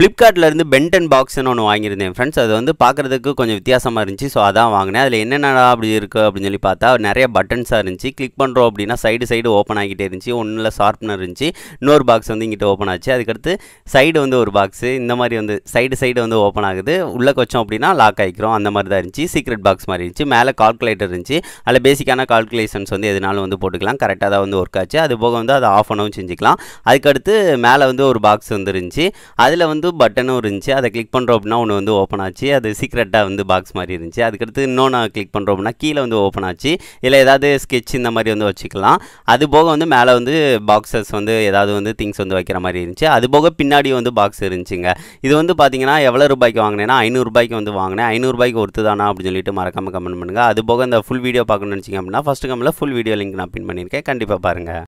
ஃப்ளிப்கார்ட்டில் இருந்து பென்டன் பாக்ஸ்னு ஒன்று வாங்கியிருந்தேன் ஃப்ரெண்ட்ஸ் அது வந்து பார்க்குறதுக்கு கொஞ்சம் வித்தியாசமாக இருந்துச்சு ஸோ அதான் வாங்கினேன் அதில் என்னென்னடா அப்படி இருக்குது அப்படின்னு சொல்லி பார்த்தா நிறைய பட்டன்ஸாக இருந்துச்சு கிளிக் பண்ணுறோம் அப்படின்னா சைடு சைடு ஓப்பன் ஆகிட்டே இருந்துச்சு ஒன்றில் ஷார்ப்னர் இருந்துச்சு இன்னொரு பாக்ஸ் வந்து இங்கிட்ட ஓப்பன் ஆச்சு அதுக்கடுத்து சைடு வந்து ஒரு பாக்ஸு இந்த மாதிரி வந்து சைடு சைடு வந்து ஓப்பன் ஆகுது உள்ளே கொச்சோம் அப்படின்னா லாக் ஆகிக்கிறோம் அந்த மாதிரி தான் இருந்துச்சு சீக்ரெட் பாக்ஸ் மாதிரி இருந்துச்சு மேலே கால்குலேட்டர் இருந்துச்சு அதில் பேசிக்கான கால்குலேஷன்ஸ் வந்து எதுனாலும் வந்து போட்டுக்கலாம் கரெக்டாக தான் வந்து ஒர்க் ஆச்சு அது போக வந்து அதை ஆஃப் பண்ணவும் செஞ்சுக்கலாம் அதுக்கடுத்து மேலே வந்து ஒரு பாக்ஸ் வந்துருந்துச்சு அதில் வந்து வந்து பட்டனும் இருந்துச்சு அதை கிளிக் பண்ணுறோம் அப்படின்னா ஒன்று வந்து ஓப்பன் ஆச்சு அது சீக்ரெட்டாக வந்து பாக்ஸ் மாதிரி இருந்துச்சு அதுக்கடுத்து இன்னொன்று கிளிக் பண்ணுறோம் அப்படின்னா கீழே வந்து ஓப்பன் ஆச்சு இல்லை ஏதாவது ஸ்கெட்ச் இந்த மாதிரி வந்து வச்சுக்கலாம் அது போக வந்து மேலே வந்து பாக்ஸஸ் வந்து ஏதாவது வந்து திங்ஸ் வந்து வைக்கிற மாதிரி இருந்துச்சு அது போக பின்னாடி வந்து பாக்ஸ் இருந்துச்சுங்க இது வந்து பார்த்தீங்கன்னா எவ்வளோ ரூபாய்க்கு வாங்கினேன்னா ஐநூறுரூபாய்க்கு வந்து வாங்கினேன் ஐநூறுரூபாய்க்கு ஒருத்து தானா அப்படின்னு சொல்லிட்டு மறக்காமல் கமெண்ட் பண்ணுங்கள் அது போக இந்த ஃபுல் வீடியோ பார்க்கணும்னு நினச்சிங்க அப்படின்னா ஃபஸ்ட்டு கம்மில் ஃபுல் வீடியோ லிங்க் நான் பின் பண்ணியிருக்கேன் கண்டிப்பாக பாருங்கள்